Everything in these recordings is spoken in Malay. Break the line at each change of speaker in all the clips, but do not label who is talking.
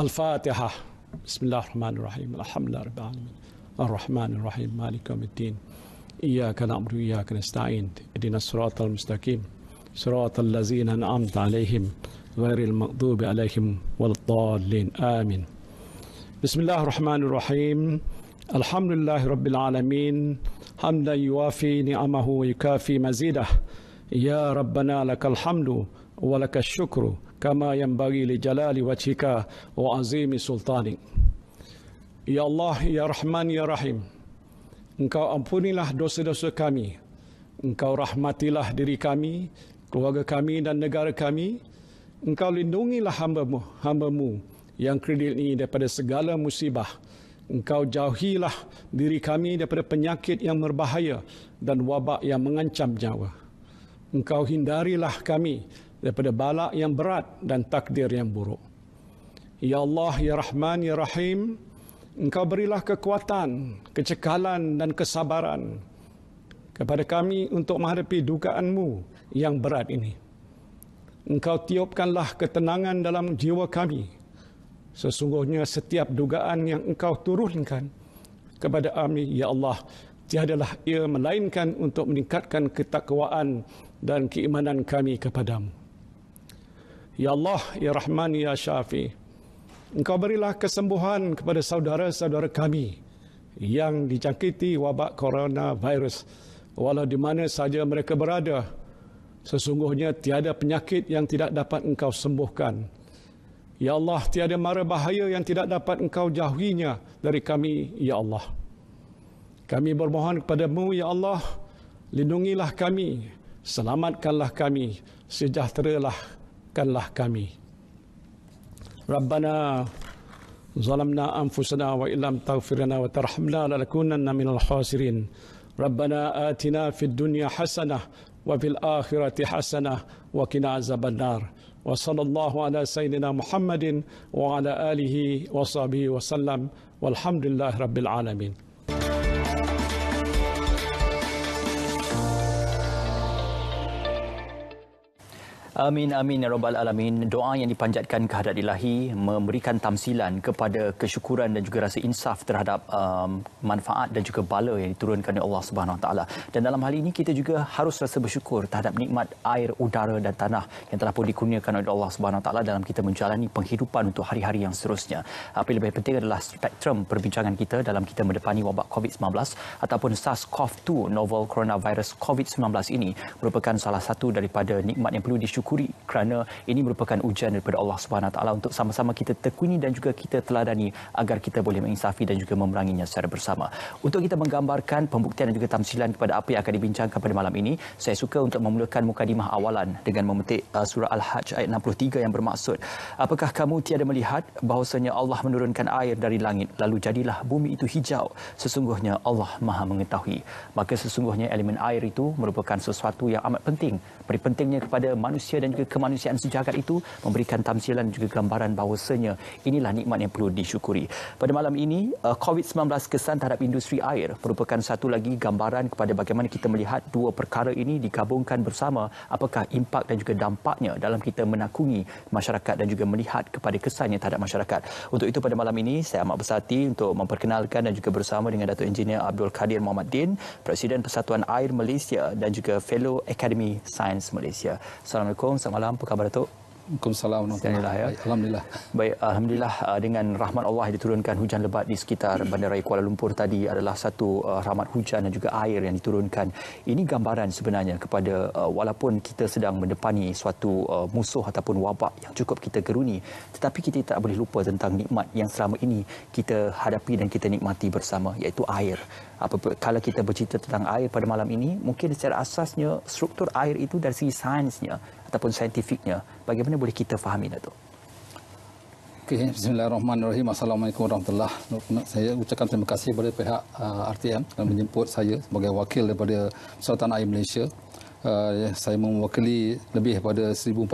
الفاتحة بسم الله الرحمن الرحيم الحمد لله رب العالمين الرحمن الرحيم مالك يوم الدين إياك نعبد وإياك نستعين اهدنا الصراط المستقيم صراط الذين أنعمت عليهم غير المغضوب عليهم ولا الضالين آمين بسم الله الرحمن الرحيم الحمد لله رب العالمين حمدا يوافي نعمه ويكافي مزيده يا ربنا لك الحمد ولك الشكر kama yang bagi li jalali wajhika wa azimi sultani. Ya Allah, Ya Rahman, Ya Rahim, Engkau ampunilah dosa-dosa kami, Engkau rahmatilah diri kami, keluarga kami dan negara kami, Engkau lindungilah hamba-Mu, hamba yang kredit ini daripada segala musibah. Engkau jauhilah diri kami daripada penyakit yang berbahaya dan wabak yang mengancam jawa. Engkau hindarilah kami daripada balak yang berat dan takdir yang buruk. Ya Allah, Ya Rahman, Ya Rahim, Engkau berilah kekuatan, kecekalan dan kesabaran kepada kami untuk menghadapi dugaanmu yang berat ini. Engkau tiupkanlah ketenangan dalam jiwa kami. Sesungguhnya setiap dugaan yang engkau turunkan kepada kami, Ya Allah, tiadalah ia melainkan untuk meningkatkan ketakwaan dan keimanan kami kepadamu. Ya Allah, Ya Rahman, Ya Syafi. Engkau berilah kesembuhan kepada saudara-saudara kami yang dijangkiti wabak coronavirus walau di mana saja mereka berada. Sesungguhnya tiada penyakit yang tidak dapat engkau sembuhkan. Ya Allah, tiada mara bahaya yang tidak dapat engkau jauhinya dari kami, Ya Allah. Kami bermohon kepadamu, Ya Allah, lindungilah kami, selamatkanlah kami, sejahteralah Kanlah kami Rabbana Zalamna anfusana wa illam taghfirana wa tarhamna la nakunanna minal khasirin Rabbana atina fid dunya hasanah wa fil akhirati hasanah wa qina azaban nar wa sallallahu ala sayyidina Muhammadin wa ala alihi wa sahbihi wa sallam walhamdulillahi rabbil alamin
Amin amin ya rabbal alamin. Doa yang dipanjatkan kehadrat Ilahi memberikan tamsilan kepada kesyukuran dan juga rasa insaf terhadap um, manfaat dan juga bala yang diturunkan oleh Allah Subhanahu Wa Taala. Dan dalam hal ini kita juga harus rasa bersyukur terhadap nikmat air, udara dan tanah yang telah pun dikurniakan oleh Allah Subhanahu Wa Taala dalam kita menjalani penghidupan untuk hari-hari yang seterusnya. Apa yang lebih penting adalah spektrum perbincangan kita dalam kita mendepani wabak COVID-19 ataupun SARS-CoV-2 novel coronavirus COVID-19 ini merupakan salah satu daripada nikmat yang perlu disyukur disyukuri kerana ini merupakan ujian daripada Allah Subhanahu taala untuk sama-sama kita tekuni dan juga kita teladani agar kita boleh menginsafi dan juga memeranginya secara bersama. Untuk kita menggambarkan pembuktian dan juga tamsilan kepada apa yang akan dibincangkan pada malam ini, saya suka untuk memulakan mukadimah awalan dengan memetik uh, surah Al-Hajj ayat 63 yang bermaksud, apakah kamu tiada melihat bahawasanya Allah menurunkan air dari langit lalu jadilah bumi itu hijau? Sesungguhnya Allah Maha mengetahui. Maka sesungguhnya elemen air itu merupakan sesuatu yang amat penting, peri pentingnya kepada manusia dan juga kemanusiaan sejagat itu memberikan tamsilan juga gambaran bahawasanya inilah nikmat yang perlu disyukuri. Pada malam ini, uh, COVID-19 kesan terhadap industri air merupakan satu lagi gambaran kepada bagaimana kita melihat dua perkara ini digabungkan bersama apakah impak dan juga dampaknya dalam kita menakungi masyarakat dan juga melihat kepada kesannya terhadap masyarakat. Untuk itu pada malam ini, saya amat bersati untuk memperkenalkan dan juga bersama dengan Datuk Engineer Abdul Kadir Mohamad Din, Presiden Persatuan Air Malaysia dan juga Fellow Academy Science Malaysia. Assalamualaikum. Assalamualaikum. Selamat malam. Apa khabar Datuk? Waalaikumsalam warahmatullahi ya. Alhamdulillah. Baik, alhamdulillah uh, dengan rahmat Allah yang diturunkan hujan lebat di sekitar Bandaraya Kuala Lumpur tadi adalah satu uh, rahmat hujan dan juga air yang diturunkan. Ini gambaran sebenarnya kepada uh, walaupun kita sedang mendepani suatu musuh ataupun wabak yang cukup kita geruni, tetapi kita tak boleh lupa tentang nikmat yang selama ini kita hadapi dan kita nikmati bersama iaitu air. Apa kalau kita bercerita tentang air pada malam ini, mungkin secara asasnya struktur air itu dari segi
sainsnya ataupun saintifiknya. Bagaimana boleh kita fahami itu? Okay. Bismillahirrahmanirrahim. Assalamualaikum warahmatullahi wabarakatuh. Saya ucapkan terima kasih kepada pihak uh, RTM yang menjemput saya sebagai wakil daripada Sultan Air Malaysia. Uh, ya, saya mewakili lebih daripada 1,400 mhm.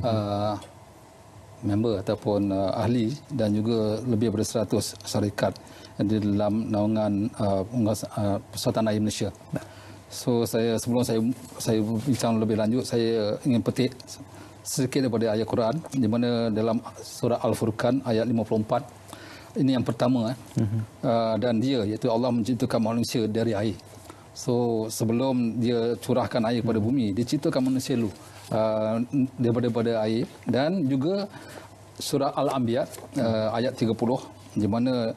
uh, member ataupun uh, ahli dan juga lebih daripada 100 syarikat di dalam naungan uh, Sultan Air Malaysia. So saya sebelum saya saya bincang lebih lanjut saya ingin petik sedikit daripada ayat Quran di mana dalam surah Al Furqan ayat 54 ini yang pertama Uh-huh. dan dia iaitu Allah menciptakan manusia dari air. So sebelum dia curahkan air kepada bumi, dia ciptakan manusia dulu ah, daripada pada air dan juga surah Al-Anbiya ah, ayat 30 di mana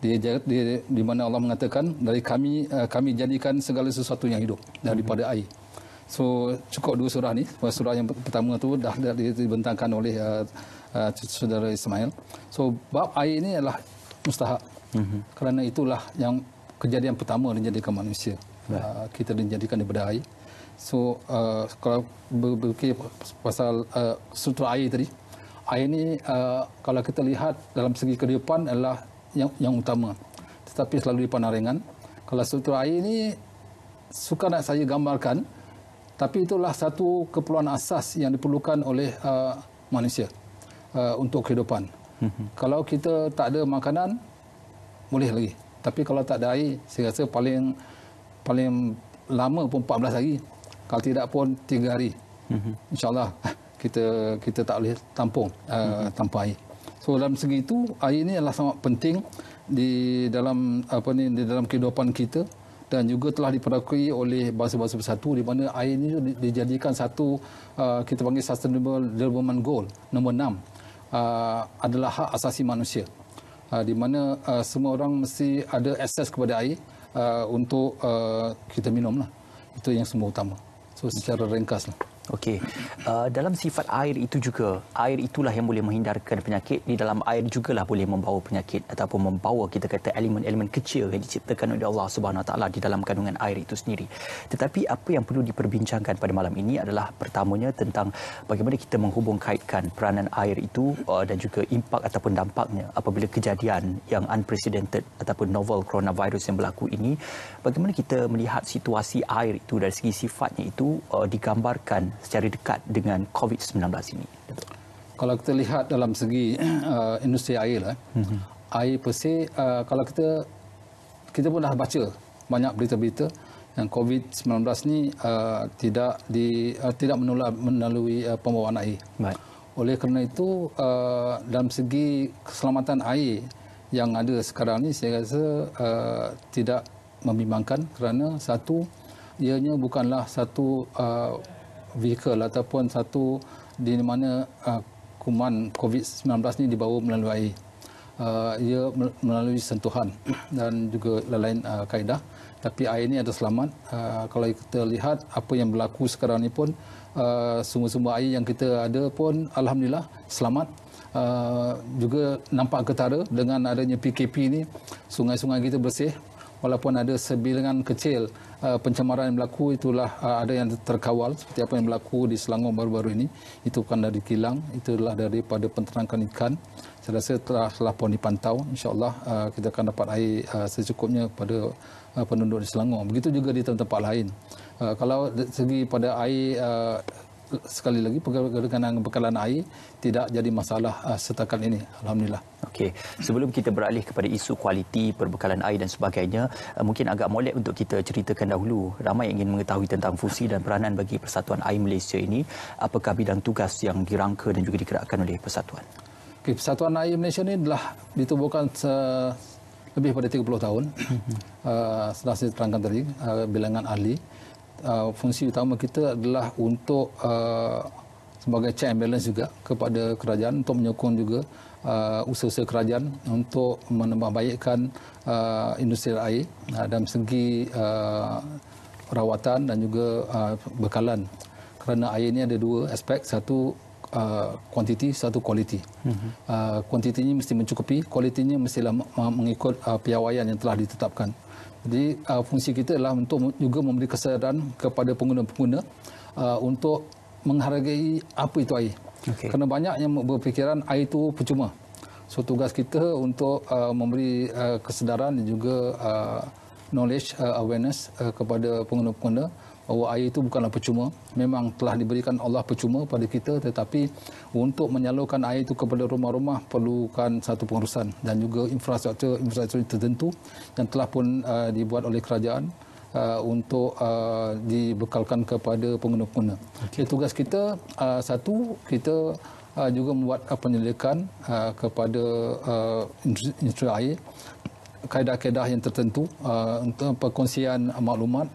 dia di, di mana Allah mengatakan dari kami uh, kami jadikan segala sesuatu yang hidup daripada mm-hmm. air. So cukup dua surah ni. Surah yang pertama tu dah, dah dibentangkan oleh uh, uh, saudara Ismail. So bab air ini adalah mustahak. Mm-hmm. Kerana itulah yang kejadian pertama yang dijadikan manusia. Right. Uh, lah. kita dijadikan daripada air. So uh, kalau berfikir pasal uh, sutra air tadi, air ini uh, kalau kita lihat dalam segi kehidupan adalah yang yang utama tetapi selalu di penarengan kalau struktur air ini suka nak saya gambarkan tapi itulah satu keperluan asas yang diperlukan oleh uh, manusia uh, untuk kehidupan mhm. kalau kita tak ada makanan boleh lagi tapi kalau tak ada air saya rasa paling paling lama pun 14 hari kalau tidak pun 3 hari mhm. insyaallah kita kita tak boleh tampung uh, mhm. tanpa air So dalam segi itu air ini adalah sangat penting di dalam apa ni di dalam kehidupan kita dan juga telah diperakui oleh bahasa-bahasa bersatu di mana air ini dijadikan satu uh, kita panggil sustainable development goal nombor enam uh, adalah hak asasi manusia uh, di mana uh, semua orang mesti ada akses kepada air uh, untuk uh, kita minum lah itu yang semua utama so secara ringkaslah.
lah Okey. Uh, dalam sifat air itu juga, air itulah yang boleh menghindarkan penyakit. Di dalam air juga lah boleh membawa penyakit ataupun membawa kita kata elemen-elemen kecil yang diciptakan oleh Allah Subhanahu taala di dalam kandungan air itu sendiri. Tetapi apa yang perlu diperbincangkan pada malam ini adalah pertamanya tentang bagaimana kita menghubungkaitkan peranan air itu uh, dan juga impak ataupun dampaknya apabila kejadian yang unprecedented ataupun novel coronavirus yang berlaku ini, bagaimana kita melihat situasi air itu dari segi sifatnya itu uh, digambarkan secara dekat dengan COVID-19 ini?
Kalau kita lihat dalam segi uh, industri air, lah, mm-hmm. air per se, uh, kalau kita kita pun dah baca banyak berita-berita yang COVID-19 ni uh, tidak di, uh, tidak menular melalui uh, pembawaan air. Baik. Oleh kerana itu, uh, dalam segi keselamatan air yang ada sekarang ni, saya rasa uh, tidak membimbangkan kerana satu, ianya bukanlah satu uh, vehicle ataupun satu di mana uh, kuman COVID-19 ini dibawa melalui air. Uh, ia melalui sentuhan dan juga lain-lain uh, kaedah. Tapi air ini ada selamat. Uh, kalau kita lihat apa yang berlaku sekarang ini pun, semua-semua uh, air yang kita ada pun Alhamdulillah selamat. Uh, juga nampak ketara dengan adanya PKP ini, sungai-sungai kita bersih walaupun ada sebilangan kecil uh, pencemaran yang berlaku itulah uh, ada yang terkawal seperti apa yang berlaku di Selangor baru-baru ini itu bukan dari kilang itulah daripada penternakan ikan saya rasa telah telah pun dipantau insyaallah uh, kita akan dapat air uh, secukupnya pada uh, penduduk di Selangor begitu juga di tempat-tempat lain uh, kalau segi pada air uh, sekali lagi berkenaan bekalan air tidak jadi masalah uh, setakat ini alhamdulillah
okey sebelum kita beralih kepada isu kualiti perbekalan air dan sebagainya uh, mungkin agak molek untuk kita ceritakan dahulu ramai yang ingin mengetahui tentang fungsi dan peranan bagi persatuan air Malaysia ini apakah bidang tugas yang dirangka dan juga digerakkan oleh persatuan
okey persatuan air Malaysia ini telah ditubuhkan se- lebih pada 30 tahun uh, setelah saya terangkan tadi uh, bilangan ahli uh, fungsi utama kita adalah untuk uh, sebagai check and balance juga kepada kerajaan untuk menyokong juga uh, usaha-usaha kerajaan untuk menambahbaikkan uh, industri air uh, dalam segi uh, perawatan dan juga uh, bekalan kerana air ini ada dua aspek satu Uh, quantity satu quality. Uh-huh. Mhm. Uh, mesti mencukupi, quality-nya mestilah mengikut uh, piawaian yang telah ditetapkan. Jadi uh, fungsi kita adalah untuk juga memberi kesedaran kepada pengguna-pengguna uh, untuk menghargai apa itu air. Okay. Kerana banyak yang berfikiran air itu percuma. So tugas kita untuk uh, memberi uh, kesedaran dan juga uh, knowledge uh, awareness uh, kepada pengguna-pengguna bahawa air itu bukanlah percuma. Memang telah diberikan Allah percuma pada kita tetapi untuk menyalurkan air itu kepada rumah-rumah perlukan satu pengurusan dan juga infrastruktur infrastruktur tertentu yang telah pun uh, dibuat oleh kerajaan uh, untuk uh, dibekalkan kepada pengguna-pengguna. Okay. Tugas kita uh, satu kita uh, juga membuat uh, penyelidikan uh, kepada uh, industri air kaedah-kaedah yang tertentu uh, untuk perkongsian maklumat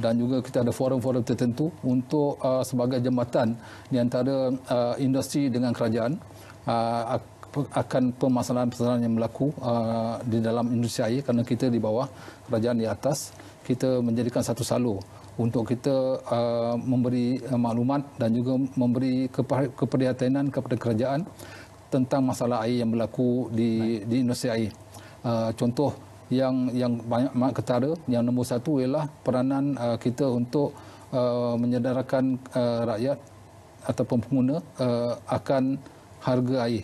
dan juga kita ada forum-forum tertentu untuk uh, sebagai jembatan di antara uh, industri dengan kerajaan uh, akan permasalahan-permasalahan yang berlaku uh, di dalam industri air kerana kita di bawah kerajaan di atas kita menjadikan satu salur untuk kita uh, memberi uh, maklumat dan juga memberi keprihatinan kepada kerajaan tentang masalah air yang berlaku di, di industri air. Uh, contoh yang yang banyak mak ketara yang nombor satu ialah peranan uh, kita untuk uh, menyedarkan uh, rakyat ataupun pengguna uh, akan harga air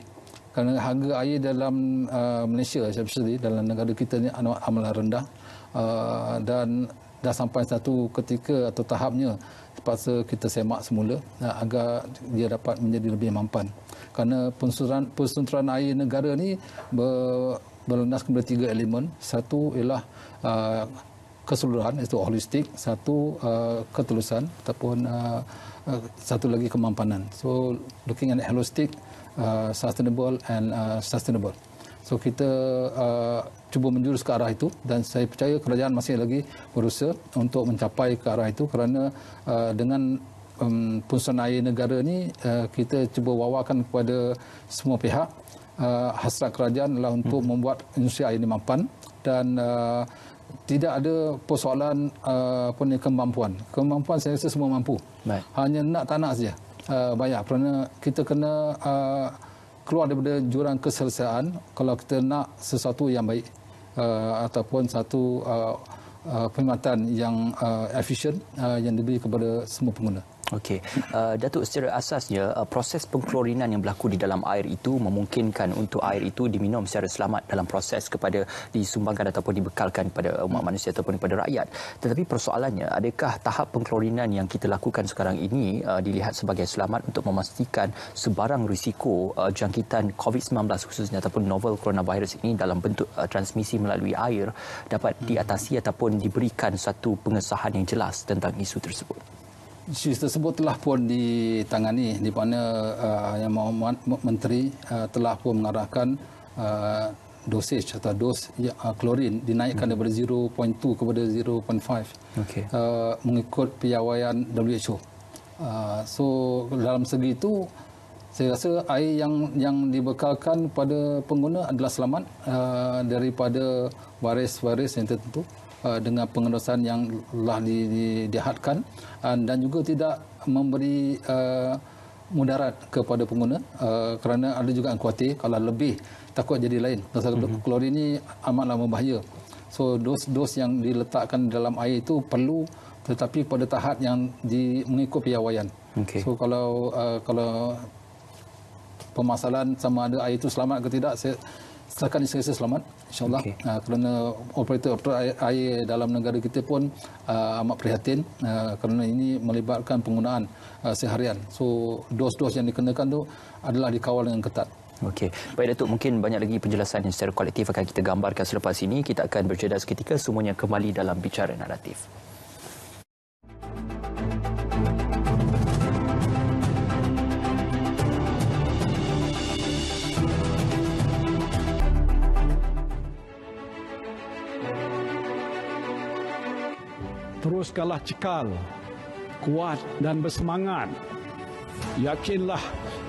kerana harga air dalam uh, Malaysia especially dalam negara kita ni amat amalan rendah uh, dan dah sampai satu ketika atau tahapnya terpaksa kita semak semula uh, agar dia dapat menjadi lebih mampan kerana pensusuran air negara ni ber, berlandas kepada tiga elemen. Satu ialah uh, keseluruhan, iaitu holistik. Satu uh, ketulusan ataupun uh, uh, satu lagi kemampanan. So, looking at holistic, uh, sustainable and uh, sustainable. So, kita uh, cuba menjurus ke arah itu dan saya percaya kerajaan masih lagi berusaha untuk mencapai ke arah itu kerana uh, dengan um, punsun air negara ini, uh, kita cuba wawakan kepada semua pihak uh, hasrat kerajaan adalah untuk hmm. membuat industri air ini mampan dan uh, tidak ada persoalan uh, ah, punya kemampuan. Kemampuan saya rasa semua mampu. Baik. Hanya nak tak nak saja uh, bayar. Kerana kita kena uh, keluar daripada jurang keselesaan kalau kita nak sesuatu yang baik uh, ataupun satu uh, uh, perkhidmatan yang uh, efisien uh, yang diberi kepada semua pengguna. Okey,
uh, Datuk secara asasnya uh, proses pengklorinan yang berlaku di dalam air itu memungkinkan untuk air itu diminum secara selamat dalam proses kepada disumbangkan ataupun dibekalkan kepada umat manusia ataupun kepada rakyat. Tetapi persoalannya, adakah tahap pengklorinan yang kita lakukan sekarang ini uh, dilihat sebagai selamat untuk memastikan sebarang risiko uh, jangkitan COVID-19 khususnya ataupun novel coronavirus ini dalam bentuk uh, transmisi melalui air dapat diatasi ataupun diberikan satu pengesahan yang jelas tentang isu tersebut?
isu tersebut telah pun ditangani di mana uh, yang Muhammad menteri uh, telah pun mengarahkan uh, dosage atau dos ya, uh, klorin dinaikkan hmm. daripada 0.2 kepada 0.5 okay. uh, mengikut piawaian WHO. Uh, so dalam segi itu saya rasa air yang yang dibekalkan pada pengguna adalah selamat uh, daripada waris-waris yang tertentu. Uh, dengan pengendosan yang telah di, dihadkan uh, dan juga tidak memberi uh, mudarat kepada pengguna kerana ada juga yang kuatir kalau lebih takut jadi lain. Pasal mm-hmm. klorin ini amatlah membahaya. So dos-dos yang diletakkan dalam air itu perlu tetapi pada tahap yang di, mengikut piawaian. Okay. So kalau kalau pemasalan sama ada air itu selamat ke tidak saya setakat ini saya rasa selamat insyaallah okay. uh, ah, kerana operator operator air, air dalam negara kita pun uh, amat prihatin uh, kerana ini melibatkan penggunaan uh, seharian so dos-dos yang dikenakan tu adalah dikawal dengan ketat
Okey. Baik Datuk, mungkin banyak lagi penjelasan yang secara kolektif akan kita gambarkan selepas ini. Kita akan berjeda seketika semuanya kembali dalam bicara naratif.
teruskanlah cekal, kuat dan bersemangat. Yakinlah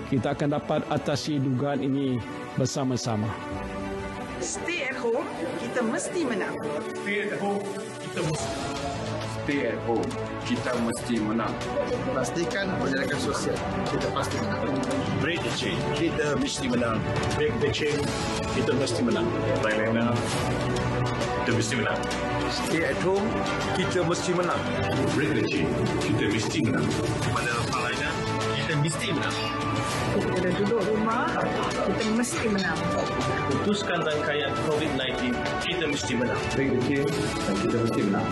kita akan dapat atasi dugaan ini bersama-sama.
Stay at home, kita mesti menang. Stay at home,
kita mesti Stay at home, kita mesti menang.
Pastikan
penjagaan sosial, kita pasti menang. Break the chain, kita mesti menang. Break the chain,
kita mesti menang. Thailand, kita mesti kita mesti menang stay at home, kita mesti menang. Break the chain, kita mesti menang. Kepada orang lainnya, kita mesti menang.
Kita dah duduk rumah, kita mesti menang.
Putuskan rangkaian COVID-19, kita mesti menang. Break the chain, kita mesti
menang.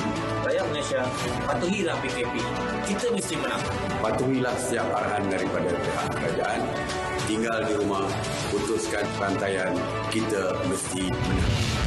Rakyat Malaysia, patuhilah PKP, kita mesti menang.
Patuhilah setiap arahan daripada pihak kerajaan, tinggal di rumah, putuskan rantaian,
kita mesti menang.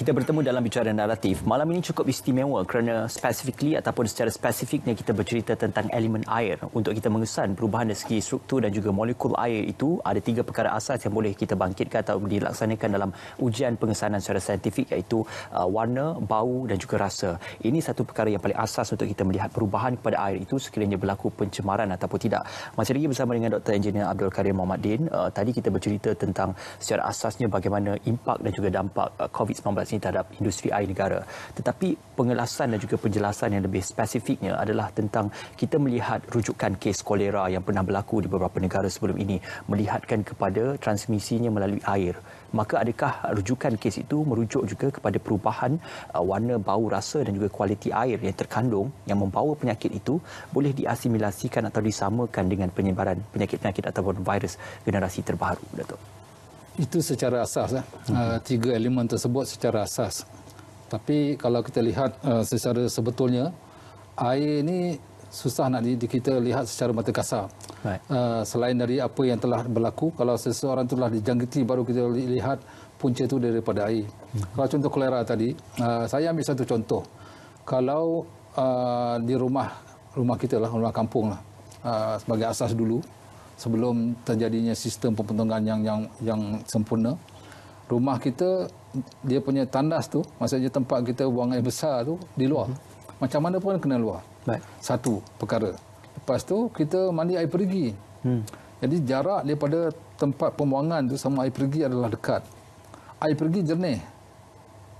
kita bertemu dalam bicara naratif. Malam ini cukup istimewa kerana specifically ataupun secara spesifiknya kita bercerita tentang elemen air. Untuk kita mengesan perubahan dari segi struktur dan juga molekul air itu, ada tiga perkara asas yang boleh kita bangkitkan atau dilaksanakan dalam ujian pengesanan secara saintifik iaitu uh, warna, bau dan juga rasa. Ini satu perkara yang paling asas untuk kita melihat perubahan kepada air itu sekiranya berlaku pencemaran ataupun tidak. Masih lagi bersama dengan Dr. Engineer Abdul Karim Mohamad Din. Uh, tadi kita bercerita tentang secara asasnya bagaimana impak dan juga dampak uh, COVID-19 pejabat terhadap industri air negara. Tetapi pengelasan dan juga penjelasan yang lebih spesifiknya adalah tentang kita melihat rujukan kes kolera yang pernah berlaku di beberapa negara sebelum ini melihatkan kepada transmisinya melalui air. Maka adakah rujukan kes itu merujuk juga kepada perubahan uh, warna, bau, rasa dan juga kualiti air yang terkandung yang membawa penyakit itu boleh diasimilasikan atau disamakan dengan penyebaran penyakit-penyakit ataupun virus generasi terbaru, Datuk?
Itu secara asas. Eh. Uh, tiga elemen tersebut secara asas. Tapi kalau kita lihat uh, secara sebetulnya, air ini susah nak di kita lihat secara mata kasar. Right. Uh, selain dari apa yang telah berlaku, kalau seseorang telah dijangkiti baru kita lihat punca itu daripada air. Hmm. Kalau contoh kolera tadi, uh, saya ambil satu contoh. Kalau uh, di rumah rumah kita lah, rumah kampung lah, uh, sebagai asas dulu, sebelum terjadinya sistem pembentukan yang yang yang sempurna rumah kita dia punya tandas tu maksudnya tempat kita buang air besar tu di luar mhm. macam mana pun kena luar baik satu perkara lepas tu kita mandi air pergi, mm. jadi jarak daripada tempat pembuangan tu sama air pergi adalah dekat air pergi jernih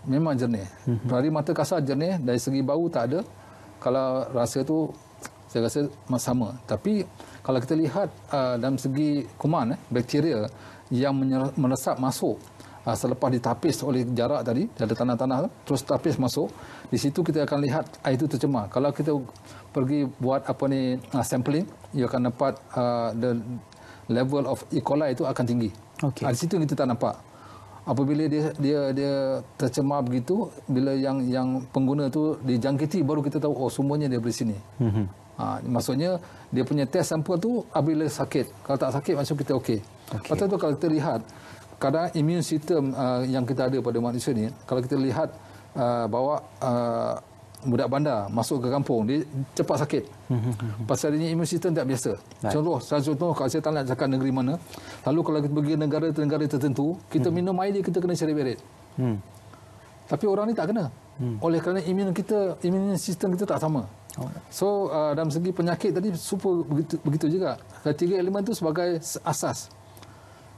memang jernih hmm dari mata kasar jernih dari segi bau tak ada kalau rasa tu saya rasa sama tapi kalau kita lihat uh, dalam segi kuman eh, bakteria yang meresap masuk uh, selepas ditapis oleh jarak tadi dari tanah-tanah terus tapis masuk di situ kita akan lihat air itu tercemar kalau kita pergi buat apa ni uh, sampling you akan dapat uh, the level of E. coli itu akan tinggi okay. uh, ah, di situ kita tak nampak apabila dia dia dia tercemar begitu bila yang yang pengguna tu dijangkiti baru kita tahu oh semuanya dia dari sini mm-hmm. Ha, maksudnya dia punya test sampel tu apabila sakit. Kalau tak sakit maksud kita okey. Okay. Lepas tu kalau kita lihat kadang imun sistem uh, yang kita ada pada manusia ni kalau kita lihat uh, bawa uh, budak bandar masuk ke kampung dia cepat sakit. Hmm, hmm, hmm. Pasal dia imun sistem tak biasa. Right. Contoh, saya contoh kalau saya tanya nak cakap negeri mana, lalu kalau kita pergi negara-negara tertentu, kita hmm minum air dia kita kena cari beret Mm. Tapi orang ni tak kena. Mm. Oleh kerana imun kita, imun sistem kita tak sama. Oh. So uh, dalam segi penyakit tadi super begitu, begitu juga. Ketiga elemen tu sebagai asas.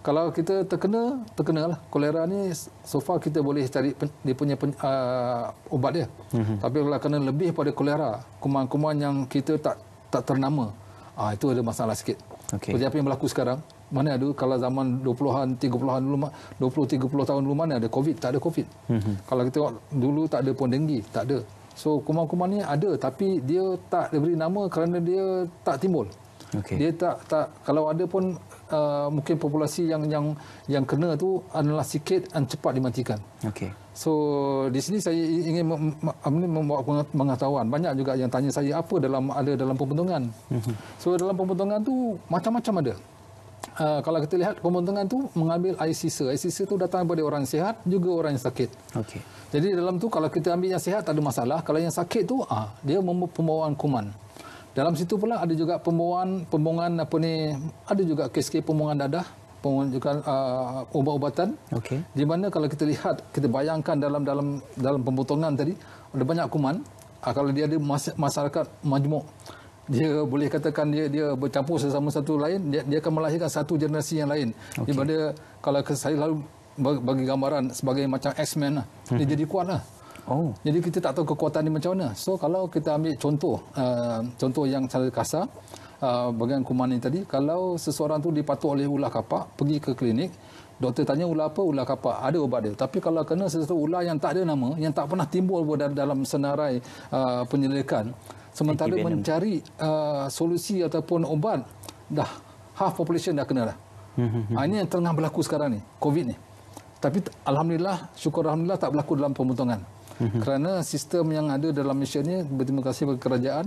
Kalau kita terkena, terkena lah. Kolera ni so far kita boleh cari pen, dia punya pen, uh, ubat dia. Mm-hmm. Tapi kalau kena lebih pada kolera, kuman-kuman yang kita tak tak ternama, uh, itu ada masalah sikit. Okay. Seperti apa yang berlaku sekarang, mana ada kalau zaman 20-an, 30-an dulu, 20-30 tahun dulu mana ada COVID, tak ada COVID. Mm-hmm. Kalau kita tengok dulu tak ada pun denggi, tak ada. So kuman-kuman ni ada tapi dia tak diberi nama kerana dia tak timbul. Okay. Dia tak tak kalau ada pun uh, mungkin populasi yang yang yang kena tu adalah sikit dan cepat dimatikan. Okay. So di sini saya ingin amni mem, membawa pengetahuan. Banyak juga yang tanya saya apa dalam ada dalam pembentungan. Mm-hmm. So dalam pembentungan tu macam-macam ada. Uh, kalau kita lihat pemotongan tu mengambil air sisa. Air sisa tu datang daripada orang yang sihat juga orang yang sakit. Okey. Jadi dalam tu kalau kita ambil yang sihat tak ada masalah, kalau yang sakit tu ah uh, dia pembawaan kuman. Dalam situ pula ada juga pembawaan pembungan apa ni ada juga kes-kes pembungan dadah pembungan juga uh, ubat-ubatan. Okey. Di mana kalau kita lihat kita bayangkan dalam dalam dalam pemotongan tadi ada banyak kuman. Uh, kalau dia ada masyarakat majmuk dia boleh katakan dia dia bercampur sesama satu lain dia, dia akan melahirkan satu generasi yang lain okay. daripada kalau saya lalu bagi gambaran sebagai macam X-Men lah. Mm-hmm. Dia mhm. jadi kuat lah. Oh. Jadi kita tak tahu kekuatan dia macam mana. So kalau kita ambil contoh, uh, contoh yang secara kasar, uh, bagian kuman ini tadi, kalau seseorang tu dipatuk oleh ular kapak, pergi ke klinik, doktor tanya ular apa, ular kapak, ada ubat dia. Tapi kalau kena sesuatu ular yang tak ada nama, yang tak pernah timbul dalam senarai uh, penyelidikan, sementara mencari uh, solusi ataupun ubat dah half population dah kena dah. Ha, ini yang tengah berlaku sekarang ni, COVID ni. Tapi alhamdulillah, syukur alhamdulillah tak berlaku dalam pemotongan. Mm-hmm. Kerana sistem yang ada dalam Malaysia ni berterima kasih kepada kerajaan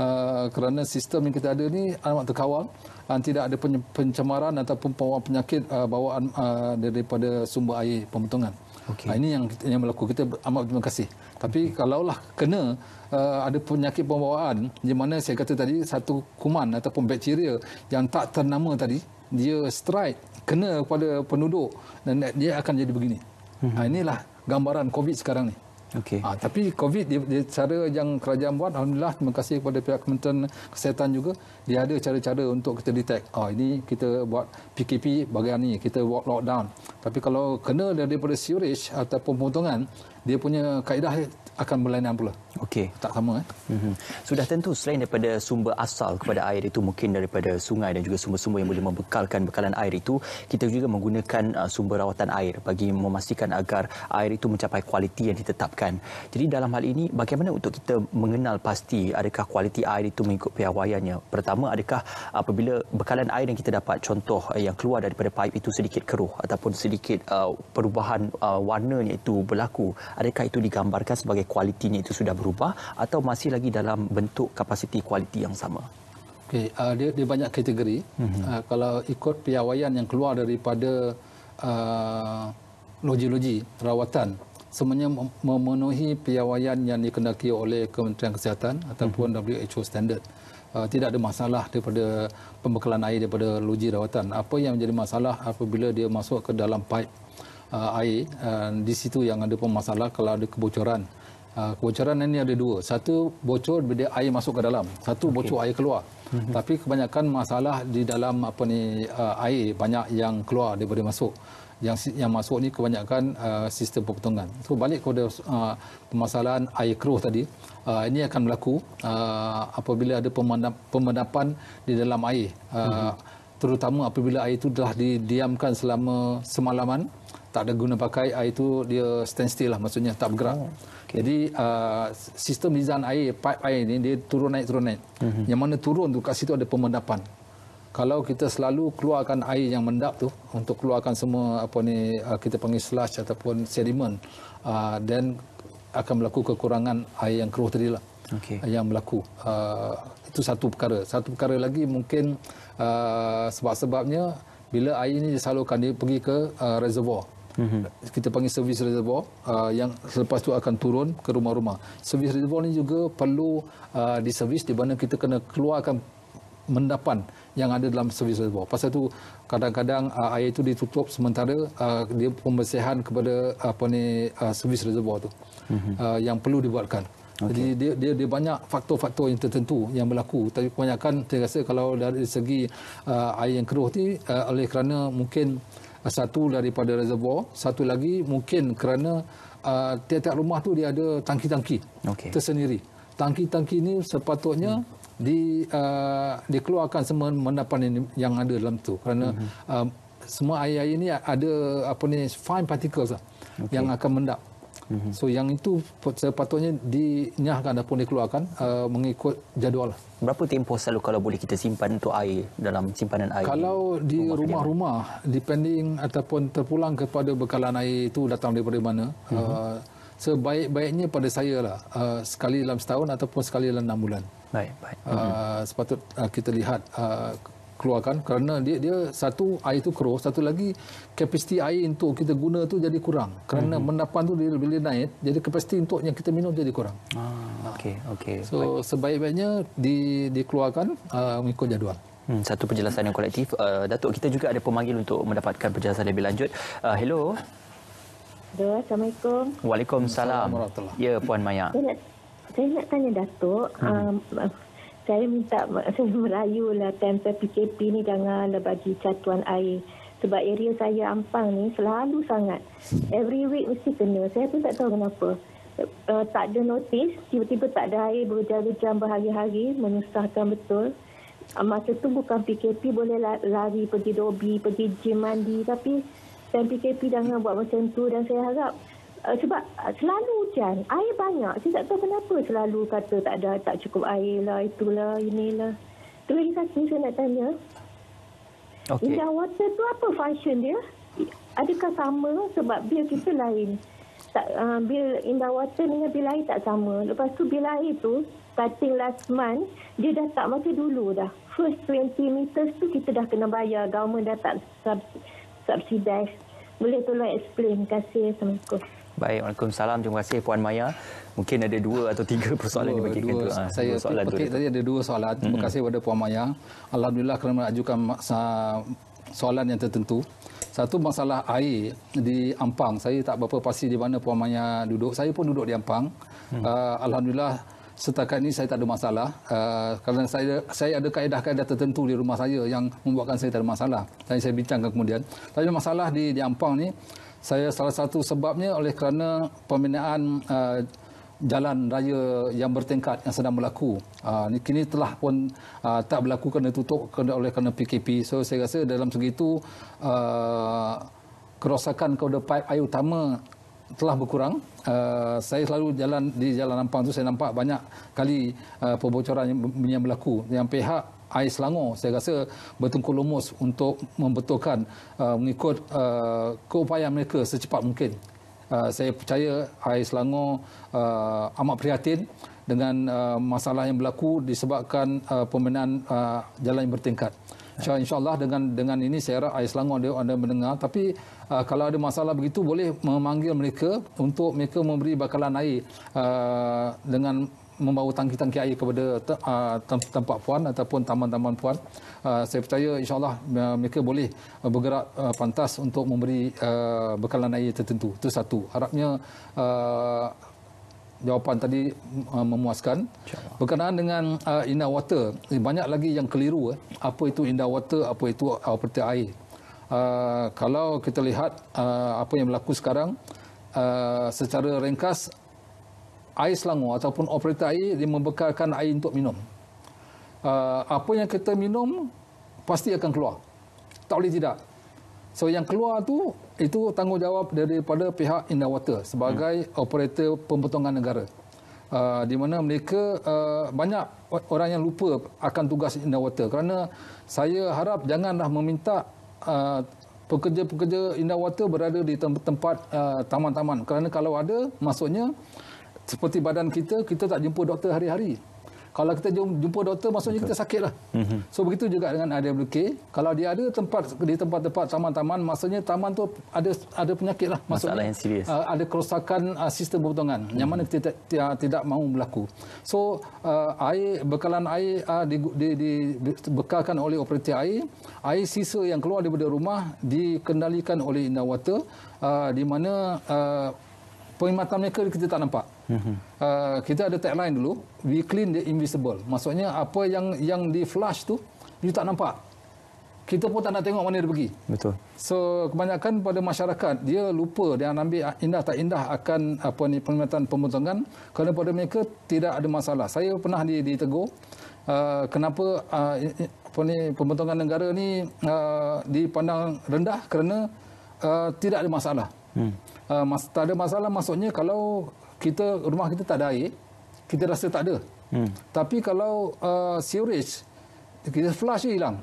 uh, kerana sistem yang kita ada ni amat terkawal dan uh, tidak ada pencemaran ataupun penyakit uh, bawaan uh, daripada sumber air pemotongan. Okay. Ah, ini yang yang berlaku. Kita amat berterima kasih. Tapi okay. kalaulah kena uh, ada penyakit pembawaan di mana saya kata tadi satu kuman ataupun bakteria yang tak ternama tadi dia strike kena kepada penduduk dan dia akan jadi begini. Mm-hmm. Inilah gambaran COVID sekarang ni. Okay. Ha, ah, tapi COVID dia, dia, cara yang kerajaan buat alhamdulillah terima kasih kepada pihak Kementerian Kesihatan juga dia ada cara-cara untuk kita detect. Ah ha, ini kita buat PKP bagian ini kita buat lockdown. Tapi kalau kena daripada sewage ataupun pemotongan dia punya kaedah akan mulai enam pula. Okey. Tak sama kan? Eh?
Mm-hmm. Sudah tentu selain daripada sumber asal kepada air itu mungkin daripada sungai dan juga sumber-sumber yang boleh membekalkan bekalan air itu, kita juga menggunakan uh, sumber rawatan air bagi memastikan agar air itu mencapai kualiti yang ditetapkan. Jadi dalam hal ini bagaimana untuk kita mengenal pasti adakah kualiti air itu mengikut piawaiannya? Pertama adakah apabila bekalan air yang kita dapat contoh uh, yang keluar daripada paip itu sedikit keruh ataupun sedikit uh, perubahan uh, warnanya itu berlaku, adakah itu digambarkan sebagai kualitinya itu sudah berubah atau masih lagi dalam bentuk kapasiti kualiti yang sama?
Okay, uh, dia, dia banyak kategori. Mm-hmm. Uh, kalau ikut piawaian yang keluar daripada uh, logi-logi rawatan, semuanya memenuhi piawaian yang dikendaki oleh Kementerian Kesihatan ataupun mm-hmm. WHO standard. Uh, tidak ada masalah daripada pembekalan air daripada logi rawatan. Apa yang menjadi masalah apabila dia masuk ke dalam pipe uh, air, uh, di situ yang ada pun masalah kalau ada kebocoran. Ah, kebocoran ini ada dua. Satu bocor bila air masuk ke dalam, satu okay. bocor air keluar. Mhm. Tapi kebanyakan masalah di dalam apa ni uh, air banyak yang keluar daripada masuk. Yang yang masuk ni kebanyakan uh, sistem pemotongan. So balik kepada uh, permasalahan air keruh tadi, uh, ini akan berlaku uh, apabila ada pemandapan di dalam air. Uh, terutama apabila air itu telah didiamkan selama semalaman tak ada guna pakai air itu dia standstill lah maksudnya tak bergerak. Oh, okay. Jadi uh, sistem izan air, pipe air ini dia turun naik turun naik. Mm-hmm. Yang mana turun tu kat situ ada pemendapan. Kalau kita selalu keluarkan air yang mendap tu untuk keluarkan semua apa ni uh, kita panggil sludge ataupun sediment uh, then akan berlaku kekurangan air yang keruh tadi lah okay. yang berlaku. Uh, itu satu perkara. Satu perkara lagi mungkin uh, sebab-sebabnya bila air ini disalurkan dia pergi ke uh, reservoir. Mm-hmm. Kita panggil servis reservoir uh, yang selepas tu akan turun ke rumah-rumah. Servis reservoir ini juga perlu uh, diservis di mana kita kena keluarkan mendapan yang ada dalam servis reservoir. Pasal tu kadang-kadang uh, air itu ditutup sementara uh, dia pembersihan kepada apa ni uh, servis reservoir tu mm-hmm. uh, yang perlu dibuatkan. Okay. Jadi dia, dia, dia banyak faktor-faktor yang tertentu yang berlaku. Tapi kebanyakan saya rasa kalau dari segi uh, air yang keruh ni uh, oleh kerana mungkin Ah, satu daripada reservoir, satu lagi mungkin kerana uh, tiap-tiap rumah tu dia ada tangki-tangki okay. tersendiri. Tangki-tangki ini sepatutnya hmm. di, uh, dikeluarkan semua mendapan yang ada dalam tu kerana hmm. uh, semua air-air ini ada apa ni fine particles lah okay. yang akan mendap. Mm-hmm. So yang itu sepatutnya dinyahkan ataupun dikeluarkan uh, mengikut jadual.
Berapa tempoh selalu kalau boleh kita simpan untuk air dalam simpanan air?
Kalau di rumah-rumah, rumah, depending ataupun terpulang kepada bekalan air itu datang daripada mana, mm-hmm. uh, mhm. sebaik-baiknya pada saya lah, uh, sekali dalam setahun ataupun sekali dalam enam bulan. Baik, baik. Uh, mhm. sepatut uh, kita lihat uh, keluarkan kerana dia dia satu air itu keruh satu lagi kapasiti air untuk kita guna tu jadi kurang kerana hmm mendapan tu dia lebih naik jadi kapasiti untuk yang kita minum jadi kurang. Ah, okay okey. So sebaik-baiknya di dikeluarkan uh, mengikut jadual. Hmm, satu penjelasan yang kolektif. Uh,
Datuk kita juga ada pemanggil untuk mendapatkan penjelasan lebih lanjut. Uh, hello.
Hello, Assalamualaikum.
Waalaikumsalam. Assalamualaikum. Ya, Puan Maya. Saya
nak, saya nak tanya Datuk, hmm. Um, saya minta saya merayu lah tempel PKP ni janganlah bagi catuan air. Sebab area saya Ampang ni selalu sangat. Every week mesti kena. Saya pun tak tahu kenapa. Uh, tak ada notis, tiba-tiba tak ada air berjalan jam berhari-hari, menyusahkan betul. Uh, masa tu bukan PKP boleh lari pergi dobi, pergi gym mandi tapi dan PKP jangan buat macam tu dan saya harap Eh, sebab eh, selalu hujan, air banyak. Saya tak tahu kenapa selalu kata tak ada, tak cukup air lah, itulah, inilah. Itu lagi satu saya nak tanya. Okay. Minyak water tu apa function dia? Adakah sama sebab bil kita lain? Tak, uh, bil indah water dengan bil air tak sama. Lepas tu bil air tu, starting last month, dia dah tak macam dulu dah. First 20 meters tu kita dah kena bayar. Government dah tak sub, subsidize. Boleh tolong explain. Kasih. Assalamualaikum.
Baik, Waalaikumsalam. Terima kasih Puan Maya. Mungkin ada dua atau tiga persoalan dua, dibagikan. Dua, tu. Ah, saya dua petik tu. tadi
ada dua soalan. Terima kasih kepada Puan Maya. Alhamdulillah kerana mengajukan soalan yang tertentu. Satu masalah air di Ampang. Saya tak berapa pasti di mana Puan Maya duduk. Saya pun duduk di Ampang. Hmm. Ah, Alhamdulillah setakat ini saya tak ada masalah. Uh, kerana saya saya ada kaedah-kaedah tertentu di rumah saya yang membuatkan saya tak ada masalah. Dan saya bincangkan kemudian. Tapi masalah di, di Ampang ni saya salah satu sebabnya oleh kerana pembinaan uh, jalan raya yang bertingkat yang sedang berlaku. Uh, kini telah pun uh, tak berlaku kerana tutup kerana, oleh kerana PKP. So saya rasa dalam segi itu uh, kerosakan kepada pipe air utama telah berkurang. Uh, saya selalu jalan di Jalan Ampang tu saya nampak banyak kali uh, pembocoran yang, yang berlaku. Yang pihak Air Selangor saya rasa bertengkur lumus untuk membetulkan uh, mengikut uh, keupayaan mereka secepat mungkin. Uh, saya percaya Air Selangor uh, amat prihatin dengan uh, masalah yang berlaku disebabkan uh, pembinaan uh, jalan yang bertingkat. Insya, insya Allah dengan dengan ini saya harap Air Selangor dia anda mendengar tapi uh, kalau ada masalah begitu boleh memanggil mereka untuk mereka memberi bakalan air uh, dengan membawa tangki-tangki air kepada ah, tempat puan ataupun taman-taman puan ah, saya percaya insya Allah ah, mereka boleh bergerak pantas untuk memberi bekalan air tertentu itu satu harapnya jawapan tadi memuaskan berkenaan dengan indah water eh, banyak lagi yang keliru eh. apa itu indah water apa itu operator air Uh, kalau kita lihat uh, apa yang berlaku sekarang uh, secara ringkas air selangor ataupun operator air dia membekalkan air untuk minum. Uh, apa yang kita minum pasti akan keluar. Tak boleh tidak. So yang keluar tu itu tanggungjawab daripada pihak Indawater sebagai hmm. operator pembentangan negara. Uh, di mana mereka uh, banyak orang yang lupa akan tugas Indawater kerana saya harap janganlah meminta uh, pekerja-pekerja Indawater berada di tempat-tempat uh, taman-taman kerana kalau ada maksudnya seperti badan kita, kita tak jumpa doktor hari-hari. Kalau kita jumpa doktor, maksudnya Betul. kita sakitlah. Mm-hmm. So begitu juga dengan IWK. Kalau dia ada tempat di tempat-tempat taman-taman, maksudnya taman tu ada ada penyakitlah. Maksudnya,
Masalah yang serius. Uh, ada
kerosakan uh, sistem pemotongan mm-hmm. yang mana kita tidak t- tidak mahu berlaku. So uh, air bekalan air uh, di, di, di, di, bekalkan oleh operator air. Air sisa yang keluar daripada rumah dikendalikan oleh Indawater uh, di mana uh, penghematan mereka kita tak nampak. Uh, kita ada tagline dulu, we clean the invisible. Maksudnya apa yang yang di flush tu, you tak nampak. Kita pun tak nak tengok mana dia pergi. Betul. So kebanyakan pada masyarakat dia lupa dia ambil indah tak indah akan apa ni permintaan pemotongan kerana pada mereka tidak ada masalah. Saya pernah di ditegur uh, ah, kenapa uh, ni pemotongan negara ni uh, dipandang rendah kerana uh, tidak ada masalah. Hmm. Uh, mas, tak ada masalah maksudnya kalau kita rumah kita tak ada air, kita rasa tak ada. Hmm. Tapi kalau uh, sewage, kita flush dia hilang.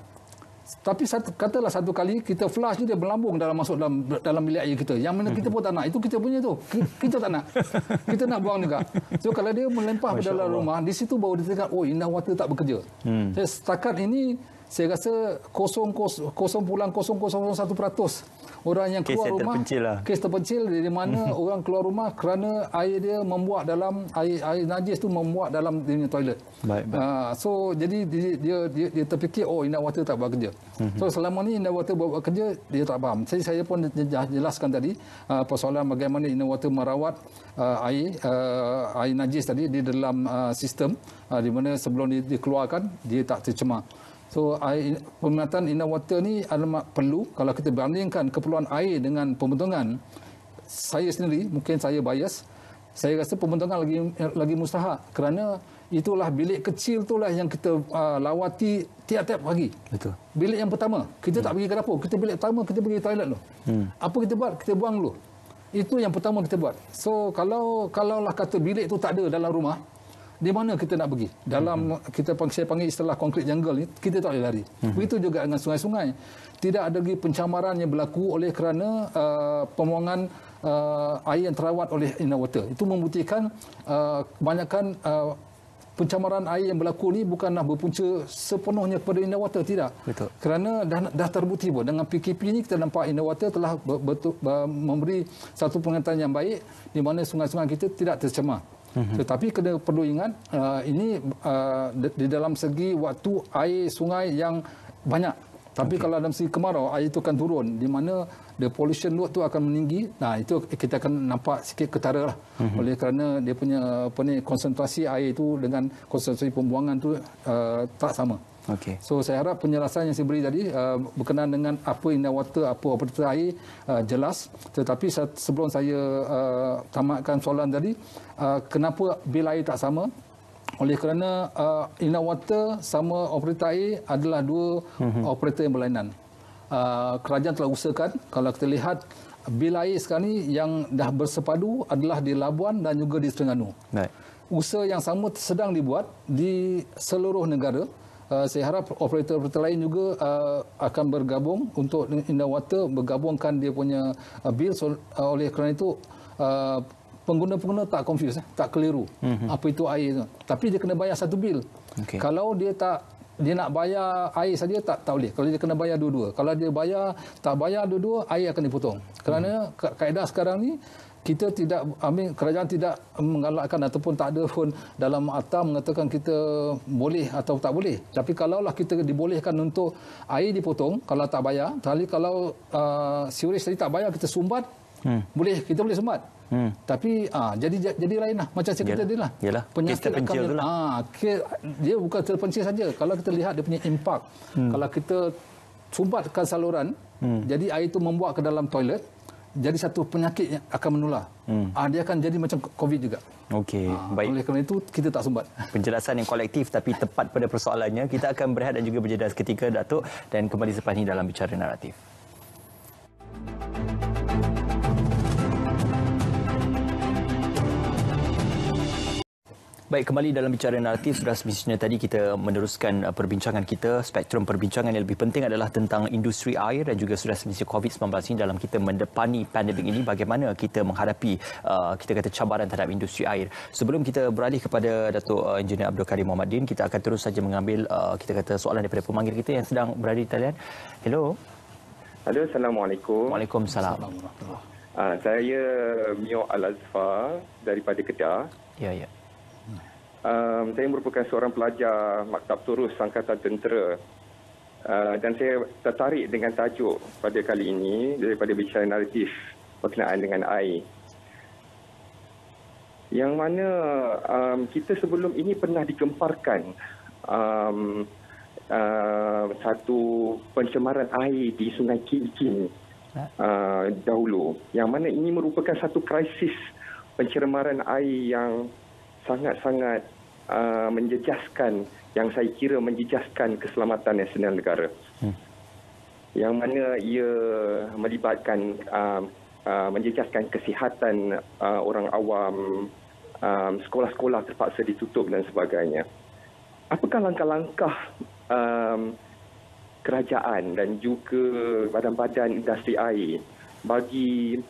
Tapi satu, katalah satu kali kita flush dia melambung dalam masuk dalam dalam bilik air kita. Yang mana kita hmm. pun tak nak. Itu kita punya tu. Kita tak nak. Kita nak buang juga. So kalau dia melempah ke dalam rumah, di situ baru dia tengok, oh, inner water tak bekerja. Hmm. Jadi, setakat ini, saya rasa kosong kosong, kosong pulang kosong kosong satu peratus orang yang keluar kes rumah terpencil lah. kes terpencil di mana orang keluar rumah kerana air dia membuat dalam air air najis tu membuat dalam dia toilet. Baik, baik. Uh, so jadi dia dia, dia, dia terfikir oh Indah Water tak buat kerja. Mhm. so selama ni Indah Water buat kerja dia tak faham. Jadi saya pun jelaskan tadi uh, persoalan bagaimana Indah Water merawat uh, air uh, air najis tadi di dalam uh, sistem uh, di mana sebelum dia, dikeluarkan dia tak tercemar. So air, pemenatan inner ni adalah perlu kalau kita bandingkan keperluan air dengan pembentangan saya sendiri mungkin saya bias saya rasa pembentangan lagi lagi mustahak kerana itulah bilik kecil itulah yang kita uh, lawati tiap-tiap pagi. Betul. Bilik yang pertama, kita hmm. tak pergi ke dapur, kita bilik pertama kita pergi toilet dulu. Hmm. Apa kita buat? Kita buang dulu. Itu yang pertama kita buat. So kalau kalaulah kata bilik itu tak ada dalam rumah, di mana kita nak pergi dalam hmm. kita saya panggil istilah konkrit jungle ini kita tak boleh lari hmm. begitu juga dengan sungai-sungai tidak ada lagi pencamaran yang berlaku oleh kerana uh, pembuangan uh, air yang terawat oleh inner water itu membuktikan uh, kebanyakan uh, pencemaran air yang berlaku ni bukanlah berpunca sepenuhnya kepada Indawater tidak. Betul. Kerana dah, dah terbukti pun dengan PKP ini kita nampak Indawater telah ber, betul, ber, memberi satu pengantaran yang baik di mana sungai-sungai kita tidak tercemar. Mm-hmm. Tetapi kena perlu ingat uh, ini uh, di, di dalam segi waktu air sungai yang banyak tapi okay. kalau dalam segi kemarau, air itu akan turun. Di mana the pollution load tu akan meninggi. Nah, itu kita akan nampak sikit ketara lah. Mm-hmm. Oleh kerana dia punya apa ni, konsentrasi air itu dengan konsentrasi pembuangan tu uh, tak sama. Okay. So saya harap penjelasan yang saya beri tadi uh, berkenaan dengan apa yang water, apa operator air uh, jelas. Tetapi sebelum saya uh, tamatkan soalan tadi, uh, kenapa bil air tak sama? oleh kerana uh, Inawater sama operator air adalah dua mm-hmm. operator yang berlainan. Uh, kerajaan telah usahakan kalau kita lihat bil air sekarang ini yang dah bersepadu adalah di Labuan dan juga di Terengganu. Right. Usaha yang sama sedang dibuat di seluruh negara. Uh, saya harap operator-operator lain juga uh, akan bergabung untuk Inawater bergabungkan dia punya uh, bil so, uh, oleh kerana itu uh, pengguna-pengguna tak confuse, eh? tak keliru mm-hmm. apa itu air itu. Tapi dia kena bayar satu bil. Okay. Kalau dia tak dia nak bayar air saja tak tak boleh. Kalau dia kena bayar dua-dua. Kalau dia bayar tak bayar dua-dua air akan dipotong. Kerana mm-hmm. kaedah sekarang ni kita tidak amin kerajaan tidak menggalakkan ataupun tak ada pun dalam akta mengatakan kita boleh atau tak boleh tapi kalaulah kita dibolehkan untuk air dipotong kalau tak bayar tapi kalau uh, sewerage tadi tak bayar kita sumbat hmm. boleh kita boleh sumbat Hmm. Tapi ah jadi jadi lainlah macam saya kata tadilah.
Yalah. Lah, penyakit kes dia, lah.
ah kes, dia bukan terpencil saja. Kalau kita lihat dia punya impak. Hmm. Kalau kita sumbatkan saluran, hmm. jadi air itu membuat ke dalam toilet, jadi satu penyakit yang akan menular. Hmm. Ah dia akan jadi macam COVID juga. Okey, ha, baik. Oleh kerana itu kita tak sumbat.
Penjelasan yang kolektif tapi tepat pada persoalannya, kita akan berehat dan juga berjeda ketika Datuk dan kembali selepas ini dalam bicara naratif. Baik, kembali dalam bicara naratif, sudah sebenarnya tadi kita meneruskan uh, perbincangan kita, spektrum perbincangan yang lebih penting adalah tentang industri air dan juga sudah sebenarnya COVID-19 ini dalam kita mendepani pandemik ini, bagaimana kita menghadapi, uh, kita kata cabaran terhadap industri air. Sebelum kita beralih kepada Datuk uh, Engineer Abdul Karim Muhammad kita akan terus saja mengambil, kita kata soalan daripada pemanggil kita yang sedang berada di talian. Hello.
Hello, Assalamualaikum. Waalaikumsalam. Assalamualaikum. Uh, saya Mio Al-Azfar daripada Kedah. Ya, ya um, saya merupakan seorang pelajar maktab turus angkatan tentera uh, dan saya tertarik dengan tajuk pada kali ini daripada bicara naratif berkenaan dengan air. Yang mana um, kita sebelum ini pernah digemparkan um, uh, satu pencemaran air di Sungai Kilkin ya. uh, dahulu. Yang mana ini merupakan satu krisis pencemaran air yang sangat-sangat Uh, menjejaskan yang saya kira menjejaskan keselamatan nasional negara. Hmm. Yang mana ia melibatkan uh, uh, menjejaskan kesihatan uh, orang awam, uh, sekolah-sekolah terpaksa ditutup dan sebagainya. Apakah langkah-langkah um, kerajaan dan juga badan-badan industri air bagi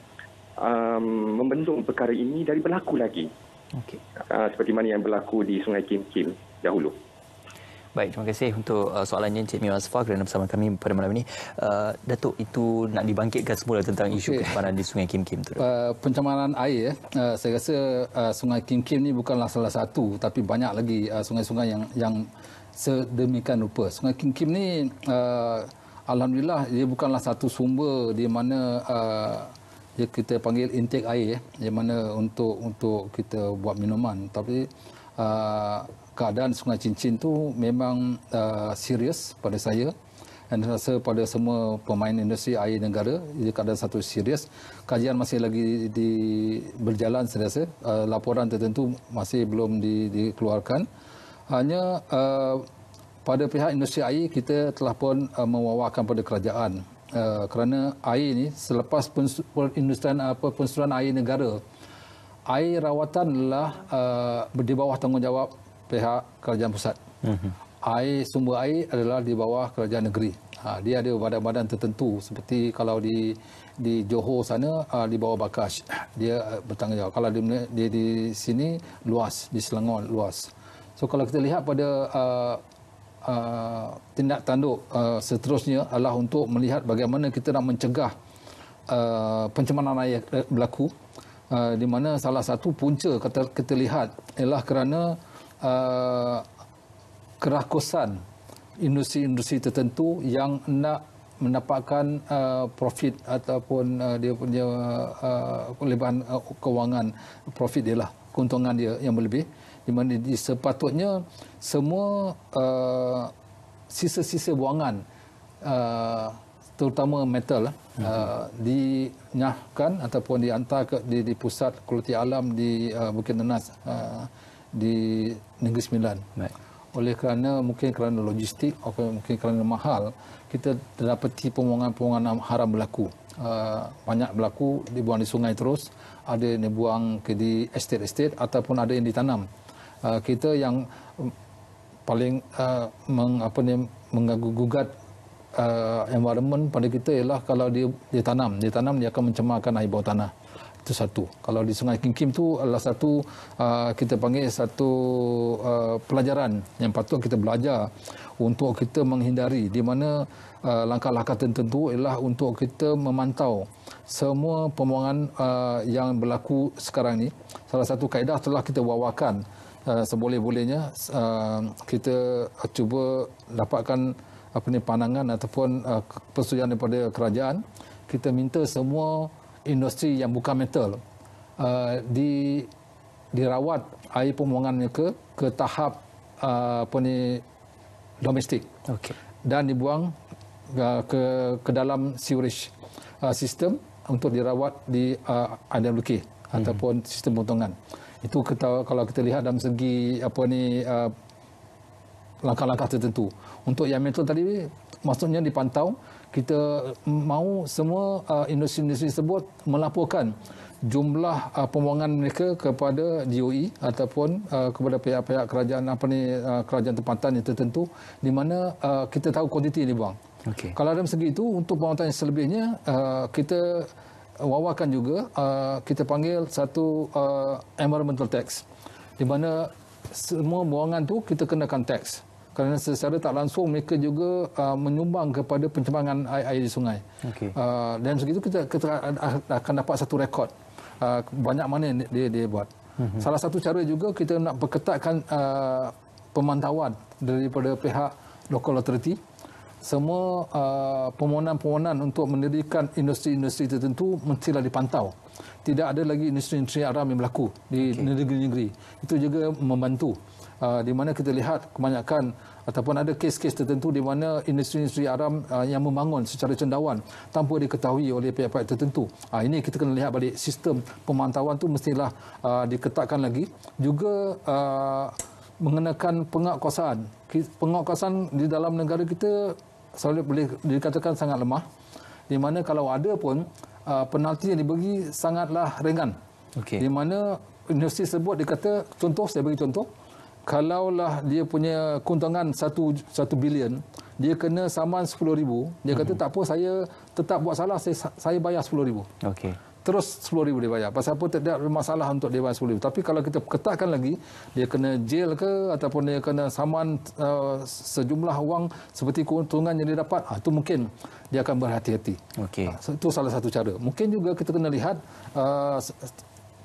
um, membendung perkara ini dari berlaku lagi? okay. uh, ah, seperti mana yang berlaku di Sungai Kim Kim dahulu.
Baik, terima kasih untuk uh, soalannya Encik Mio Azfar kerana bersama kami pada malam ini. Uh, Datuk, itu nak dibangkitkan semula tentang isu okay. kecemaran di Sungai Kim Kim. Tu.
Uh, pencemaran air, eh. uh, saya rasa uh, Sungai Kim Kim ini bukanlah salah satu tapi banyak lagi uh, sungai-sungai yang, yang sedemikian rupa. Sungai Kim Kim ini uh, Alhamdulillah, dia bukanlah satu sumber di mana uh, ya kita panggil intake air eh, yang mana untuk untuk kita buat minuman tapi uh, keadaan sungai cincin tu memang uh, serius pada saya dan rasa pada semua pemain industri air negara ia keadaan satu serius kajian masih lagi di, di berjalan saya rasa uh, laporan tertentu masih belum di, dikeluarkan hanya uh, pada pihak industri air kita telah pun uh, mewawakan pada kerajaan Eh, kerana air ini selepas penindustrian apa penindustrian air negara air rawatan adalah uh, eh, di bawah tanggungjawab pihak kerajaan pusat. Mm-hmm. Air sumber air adalah di bawah kerajaan negeri. Ha, dia ada badan-badan tertentu seperti kalau di di Johor sana uh, di bawah Bakas dia uh, bertanggungjawab. Kalau di dia di sini luas di Selangor luas. So kalau kita lihat pada uh, tindak tanduk uh, seterusnya adalah untuk melihat bagaimana kita nak mencegah uh, pencemaran air berlaku uh, di mana salah satu punca kita, kita lihat ialah kerana uh, kerakusan industri-industri tertentu yang nak mendapatkan uh, profit ataupun uh, dia punya uh, kelebihan uh, uh, kewangan profit dia lah keuntungan dia yang lebih. Uh, di mana sepatutnya semua uh, sisa-sisa uh, buangan uh, terutama metal uh, uh-huh. dinyahkan ataupun diantar ke di, di pusat kualiti alam di uh, Bukit Nenas uh, di Negeri Sembilan. Baik. Oleh kerana mungkin kerana logistik atau mungkin kerana mahal kita terdapati pembuangan-pembuangan haram berlaku. Uh, banyak berlaku dibuang di sungai terus ada yang dibuang ke di estate-estate ataupun ada yang ditanam Ah, kita yang mm, paling uh, meng, apa ni mengagugat uh, environment pada kita ialah kalau dia ditanam, ditanam dia akan mencemarkan air bawah tanah. Itu satu. Kalau di Sungai Kingkim tu adalah satu uh, kita panggil satu uh, pelajaran yang patut kita belajar untuk kita menghindari di mana uh, langkah-langkah tertentu ialah untuk kita memantau semua pembuangan uh, yang berlaku sekarang ini. Salah satu kaedah telah kita wawakan Eh, seboleh-bolehnya eh, kita eh, cuba dapatkan apa ni pandangan ataupun persetujuan daripada kerajaan kita minta semua industri yang bukan metal di dirawat air pembuangan mereka ke tahap apa ni domestik okay. dan dibuang ke ke dalam sewerage sistem untuk dirawat di uh, IWK hmm. ataupun sistem pemotongan itu kita, kalau kita lihat dalam segi apa ni uh, langkah-langkah tertentu untuk yang mental tadi maksudnya dipantau kita mahu semua uh, industri-industri tersebut melaporkan jumlah uh, pembuangan mereka kepada DOE ataupun uh, kepada pihak-pihak kerajaan apa ni uh, kerajaan tempatan yang tertentu di mana kita tahu kuantiti yang dibuang. Okay. Kalau dalam segi itu untuk pembuangan selebihnya kita wawakan juga uh, kita panggil satu uh, environmental tax di mana semua buangan tu kita kenakan tax kerana secara tak langsung mereka juga uh, menyumbang kepada pencemaran air, air di sungai. Okay. Uh, dan segitu kita, kita akan dapat satu rekod uh, banyak mana dia dia buat. Mm-hmm. Salah satu cara juga kita nak perketatkan uh, pemantauan daripada pihak local authority semua uh, permohonan-permohonan untuk mendirikan industri-industri tertentu mestilah dipantau. Tidak ada lagi industri-industri aram yang berlaku di negeri-negeri. Okay. Itu juga membantu. Uh, di mana kita lihat kebanyakan ataupun ada kes-kes tertentu di mana industri-industri aram uh, yang membangun secara cendawan tanpa diketahui oleh pihak-pihak tertentu. ini kita kena lihat balik sistem pemantauan tu mestilah uh, diketatkan lagi. Juga mengenakan penguatkuasaan. Penguatkuasaan di dalam negara kita selalu boleh dikatakan sangat lemah di mana kalau ada pun uh, penalti yang diberi sangatlah ringan okay. di mana universiti sebut dikata contoh saya bagi contoh kalaulah dia punya keuntungan 1 1 bilion dia kena saman 10000 dia kata hmm. tak apa saya tetap buat salah saya, saya bayar 10000 okey terus 10 ribu dia bayar. Pasal apa tak ada masalah untuk dia bayar 10 ribu. Tapi kalau kita ketatkan lagi, dia kena jail ke ataupun dia kena saman uh, sejumlah wang seperti keuntungan yang dia dapat, ha, ah, itu mungkin dia akan berhati-hati. Okey. Ha, itu salah satu cara. Mungkin juga kita kena lihat uh,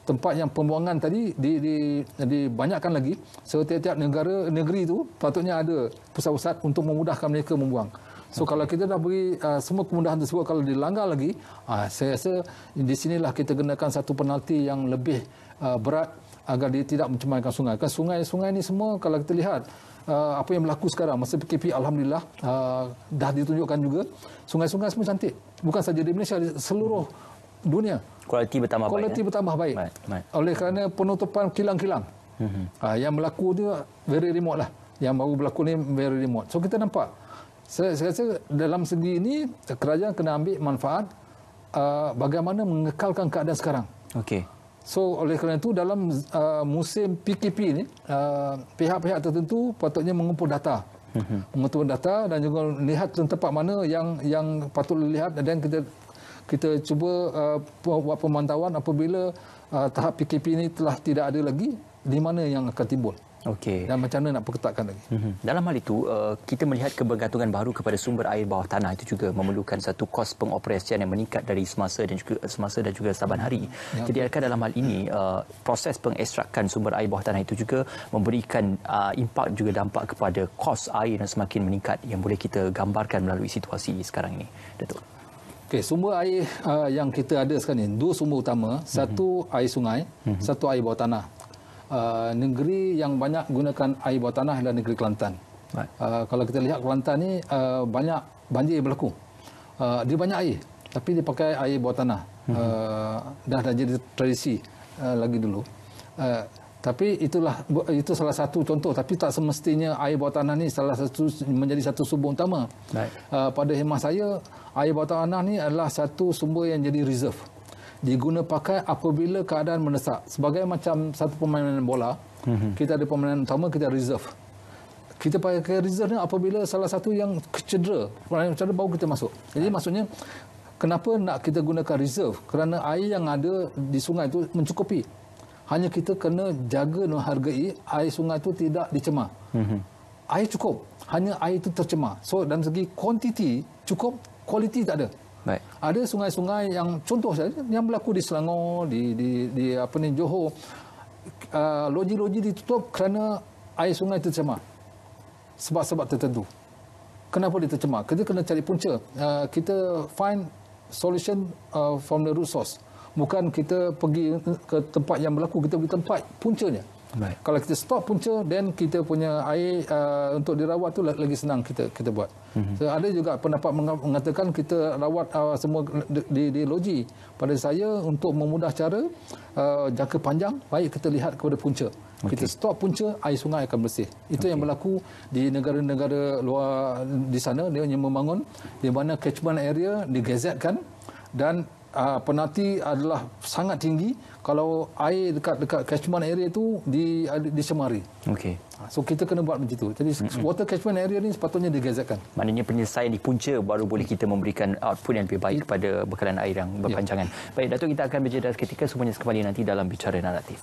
tempat yang pembuangan tadi di di dibanyakkan lagi setiap-tiap negara negeri itu patutnya ada pusat-pusat untuk memudahkan mereka membuang So kalau kita dah beri uh, semua kemudahan tersebut kalau dilanggar lagi, uh, saya rasa di sinilah kita gunakan satu penalti yang lebih uh, berat agar dia tidak mencemarkan sungai. Kan sungai-sungai ini semua kalau kita lihat uh, apa yang berlaku sekarang masa PKP alhamdulillah uh, dah ditunjukkan juga sungai-sungai semua cantik. Bukan saja di Malaysia, seluruh dunia.
Kualiti bertambah baik. Kualiti eh? bertambah baik. baik. baik.
Oleh kerana penutupan kilang-kilang. Mm-hmm. Uh, yang berlaku dia very remote lah. Yang baru berlaku ni very remote. So kita nampak saya, saya rasa dalam segi ini kerajaan kena ambil manfaat uh, bagaimana mengekalkan keadaan sekarang. Okey. So oleh kerana itu dalam uh, musim PKP ini uh, pihak-pihak tertentu patutnya mengumpul data. Mhm. mengumpul data dan juga lihat tempat mana yang yang patut dilihat dan kita kita cuba uh, buat pemantauan apabila uh, tahap PKP ini telah tidak ada lagi di mana yang akan timbul. Okey. Dan macam mana nak perketatkan lagi? Mhm.
Dalam hal itu, uh, kita melihat kebergantungan baru kepada sumber air bawah tanah itu juga memerlukan satu kos pengoperasian yang meningkat dari semasa dan juga semasa dan juga saban hari. Ya, Jadi akan dalam hal ini uh, proses pengekstrakan sumber air bawah tanah itu juga memberikan uh, impak juga dampak kepada kos air yang semakin meningkat yang boleh kita gambarkan melalui situasi sekarang ini. Datuk.
Okay, sumber air uh, yang kita ada sekarang ini, dua sumber utama, satu mm-hmm. air sungai, mm-hmm. satu air bawah tanah uh, negeri yang banyak gunakan air bawah tanah adalah negeri Kelantan. Uh, kalau kita lihat Kelantan ini uh, banyak banjir berlaku. Uh, dia banyak air tapi dia pakai air bawah tanah. Hmm. Uh, dah dah jadi tradisi uh, lagi dulu. Uh, tapi itulah itu salah satu contoh tapi tak semestinya air bawah tanah ni salah satu menjadi satu sumber utama. Baik. Uh, pada hemah saya air bawah tanah ni adalah satu sumber yang jadi reserve diguna pakai apabila keadaan mendesak. Sebagai macam satu permainan bola, mm -hmm. kita ada permainan utama, kita reserve. Kita pakai reserve ni apabila salah satu yang kecedera, permainan cedera baru kita masuk. Jadi ha. maksudnya, kenapa nak kita gunakan reserve? Kerana air yang ada di sungai itu mencukupi. Hanya kita kena jaga dan menghargai air sungai itu tidak dicemar. Mm -hmm. Air cukup, hanya air itu tercemar. So, dalam segi kuantiti cukup, kualiti tak ada. Baik. Ada sungai-sungai yang contoh saja yang berlaku di Selangor, di di di apa ni Johor, ah, loji-loji uh, ditutup kerana air sungai tercemar. Sebab-sebab tertentu. Kenapa dia tercemar? Kita kena cari punca. Uh, kita find solution uh, from the root source. Bukan kita pergi ke tempat yang berlaku, kita pergi tempat puncanya. Baik. Kalau kita stop punca, then kita punya air uh, untuk dirawat tu lagi senang kita kita buat. Mm -hmm. so, ada juga pendapat mengatakan kita rawat uh, semua di, di, di loji. Pada saya, untuk memudah cara uh, jangka panjang, baik kita lihat kepada punca. Okay. Kita stop punca, air sungai akan bersih. Itu okay. yang berlaku di negara-negara luar di sana, dia hanya membangun, di mana catchment area digazetkan dan uh, penalti adalah sangat tinggi kalau air dekat dekat catchment area itu di semari. Okey. Ah, so kita kena buat macam itu. Jadi mm-hmm. water catchment area ini sepatutnya digazetkan.
Maknanya penyelesaian di punca baru boleh kita memberikan output yang lebih baik kepada bekalan air yang ya. berpanjangan. Yeah. Baik, Datuk kita akan berjeda seketika supaya sekali nanti dalam bicara naratif.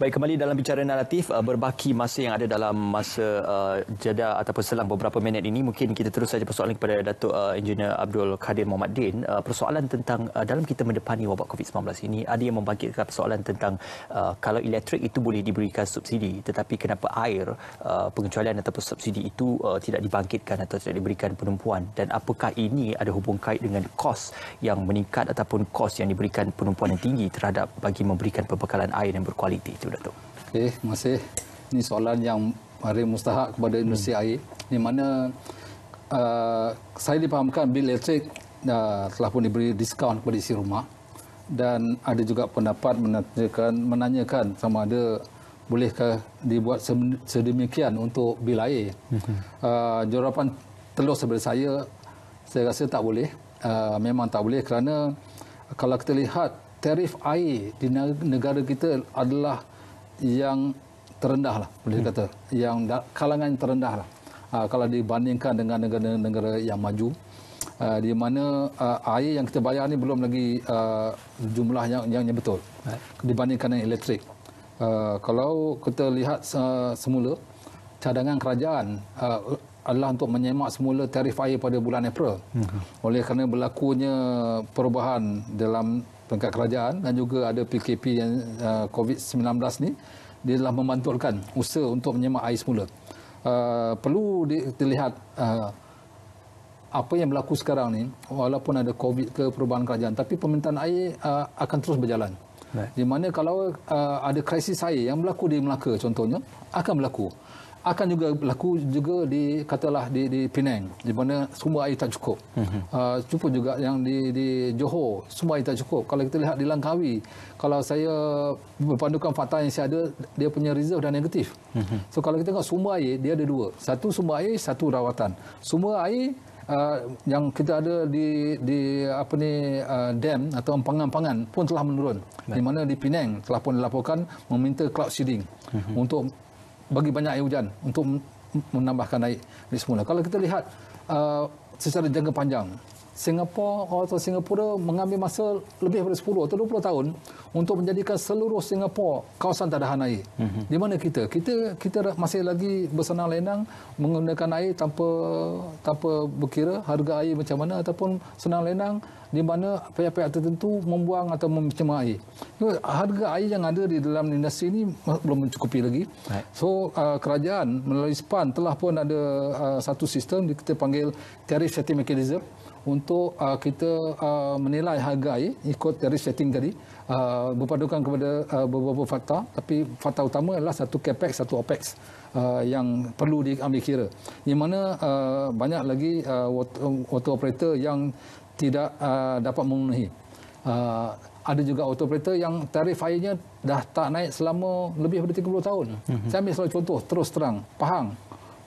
Baik, kembali dalam bicara naratif, uh, berbaki masa yang ada dalam masa uh, jeda ataupun selang beberapa minit ini, mungkin kita terus saja persoalan kepada Datuk uh, Engineer Abdul Kadir Mohd Din. Uh, persoalan tentang uh, dalam kita mendepani wabak COVID-19 ini, ada yang membangkitkan persoalan tentang uh, kalau elektrik itu boleh diberikan subsidi, tetapi kenapa air, uh, pengecualian ataupun subsidi itu uh, tidak dibangkitkan atau tidak diberikan penumpuan dan apakah ini ada hubung kait dengan kos yang meningkat ataupun kos yang diberikan penumpuan yang tinggi terhadap bagi memberikan perbekalan air yang berkualiti? Datuk.
Okey, eh, terima kasih. Ini soalan yang mari mustahak kepada industri hmm. air. Di mana uh, saya dipahamkan bil elektrik uh, telah pun diberi diskaun kepada isi rumah dan ada juga pendapat menanyakan, menanyakan sama ada bolehkah dibuat sedemikian untuk bil air. Hmm. Uh, jawapan telus daripada saya, saya rasa tak boleh. Uh, memang tak boleh kerana kalau kita lihat tarif air di negara kita adalah yang terendah lah boleh hmm. kata yang kalangan terendah lah uh, kalau dibandingkan dengan negara-negara yang maju uh, di mana uh, air yang kita bayar ni belum lagi uh, jumlah yang yang, betul right. dibandingkan dengan elektrik uh, kalau kita lihat uh, semula cadangan kerajaan uh, adalah untuk menyemak semula tarif air pada bulan April hmm. oleh kerana berlakunya perubahan dalam peringkat kerajaan dan juga ada PKP yang uh, COVID-19 ni dia telah memantulkan usaha untuk menyemak air semula. Uh, perlu di, dilihat uh, apa yang berlaku sekarang ni walaupun ada COVID ke perubahan kerajaan tapi permintaan air uh, akan terus berjalan. Right. Di mana kalau uh, ada krisis air yang berlaku di Melaka contohnya akan berlaku akan juga berlaku juga di katalah di di Penang di mana sumber air tak cukup. Mm-hmm. Uh, cuba juga yang di di Johor semua air tak cukup. Kalau kita lihat di Langkawi, kalau saya berpandukan fakta yang saya ada, dia punya reserve dan negatif. Mm-hmm. So kalau kita tengok semua air, dia ada dua. Satu semua air, satu rawatan. Semua air Uh, yang kita ada di di apa ni uh, dam atau empangan-empangan pun telah menurun. Nah. Di mana di Penang telah pun dilaporkan meminta cloud seeding uh-huh. untuk bagi banyak air hujan untuk menambahkan air di semula. Kalau kita lihat uh, secara jangka panjang, Singapura atau Singapura mengambil masa lebih daripada 10 atau 20 tahun untuk menjadikan seluruh Singapura kawasan tadahan air. Mm-hmm. Di mana kita? Kita kita masih lagi bersenang lenang menggunakan air tanpa tanpa berkira harga air macam mana ataupun senang lenang di mana pihak-pihak tertentu membuang atau mencemar air. Harga air yang ada di dalam industri ini belum mencukupi lagi. So uh, kerajaan melalui SPAN telah pun ada uh, satu sistem kita panggil tarif setting mechanism untuk uh, kita uh, menilai harga air ikut dari setting tadi uh, berpadukan kepada uh, beberapa fakta tapi fakta utama adalah satu capex satu opex uh, yang perlu diambil kira di mana uh, banyak lagi uh, water operator yang tidak uh, dapat memenuhi. Uh, ada juga auto-operator yang tarif airnya dah tak naik selama lebih daripada 30 tahun. Mm-hmm. Saya ambil salah contoh, terus terang, Pahang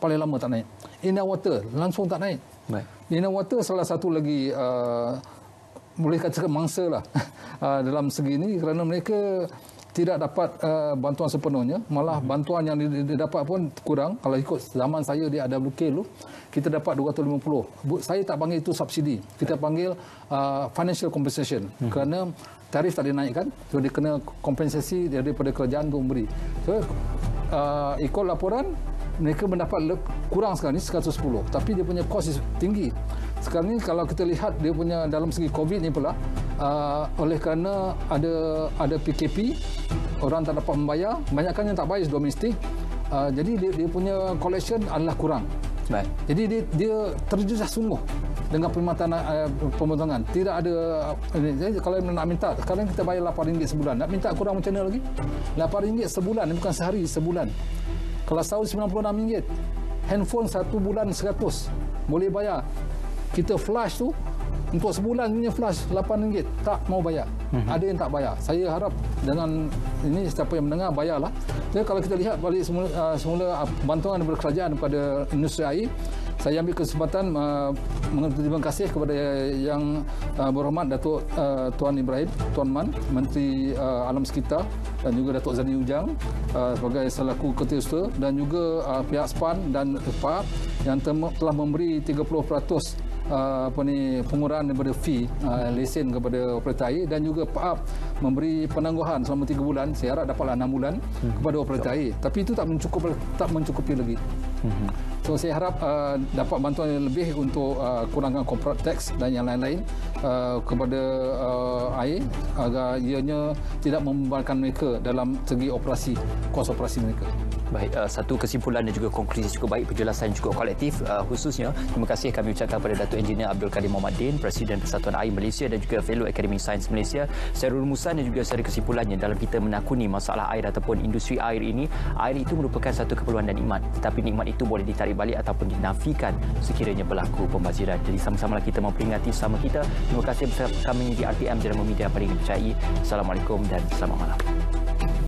paling lama tak naik. Inner Water langsung tak naik. Baik. Inner Water salah satu lagi uh, boleh katakan mangsa lah uh, dalam segi ini kerana mereka tidak dapat uh, bantuan sepenuhnya malah hmm. bantuan yang dia, dapat pun kurang kalau ikut zaman saya di AWK dulu kita dapat 250 saya tak panggil itu subsidi kita panggil uh, financial compensation hmm. kerana tarif tadi naikkan so dia kena kompensasi daripada kerajaan untuk memberi so uh, ikut laporan mereka mendapat kurang sekarang ni 110 tapi dia punya kos is tinggi sekarang ni kalau kita lihat dia punya dalam segi covid ni pula uh, oleh kerana ada ada PKP orang tak dapat membayar banyakkan yang tak bayar domestik uh, jadi dia, dia punya collection adalah kurang Baik. jadi dia, dia terjejas sungguh dengan pemotongan uh, pemotongan tidak ada uh, jadi kalau nak minta sekarang kita bayar RM8 sebulan nak minta kurang macam mana lagi RM8 sebulan bukan sehari sebulan kalau sahur RM96 handphone satu bulan 100 boleh bayar kita flash tu untuk sebulan punya flash RM8 tak mau bayar. Hmm. Ada yang tak bayar. Saya harap dengan ini siapa yang mendengar bayarlah. Jadi kalau kita lihat balik semula, uh, semula ah, bantuan daripada kerajaan kepada industri air, saya ambil kesempatan uh, mengucapkan terima kasih kepada yang uh, berhormat Datuk uh, Tuan Ibrahim Tuan Man Menteri uh, Alam Sekitar dan juga Datuk Zani Ujang uh, sebagai selaku ketua dan juga uh, pihak SPAN dan FAP yang telah memberi 30% Uh, apa ni pengurangan daripada fee uh, lesen kepada operator air dan juga PAP memberi penangguhan selama 3 bulan saya harap dapatlah 6 bulan hmm. kepada operator air tapi itu tak mencukup tak mencukupi lagi hmm. So saya harap uh, dapat bantuan yang lebih untuk uh, kurangkan corporate tax dan yang lain-lain uh, kepada uh, air agar ianya tidak membebankan mereka dalam segi operasi, kos operasi mereka.
Baik, uh, satu kesimpulan dan juga konklusi cukup baik, penjelasan cukup kolektif uh, khususnya. Terima kasih kami ucapkan kepada Datuk Engineer Abdul Kadir Muhammad Din, Presiden Persatuan Air Malaysia dan juga Fellow Academy Science Malaysia. Secara rumusan dan juga secara kesimpulannya dalam kita menakuni masalah air ataupun industri air ini, air itu merupakan satu keperluan dan nikmat. Tetapi nikmat itu boleh ditarik ditarik balik ataupun dinafikan sekiranya berlaku pembaziran. Jadi sama-sama lah kita mau peringati sama kita. Terima kasih bersama kami di RTM Jerman Media Paling Dipercayai. Assalamualaikum dan selamat malam.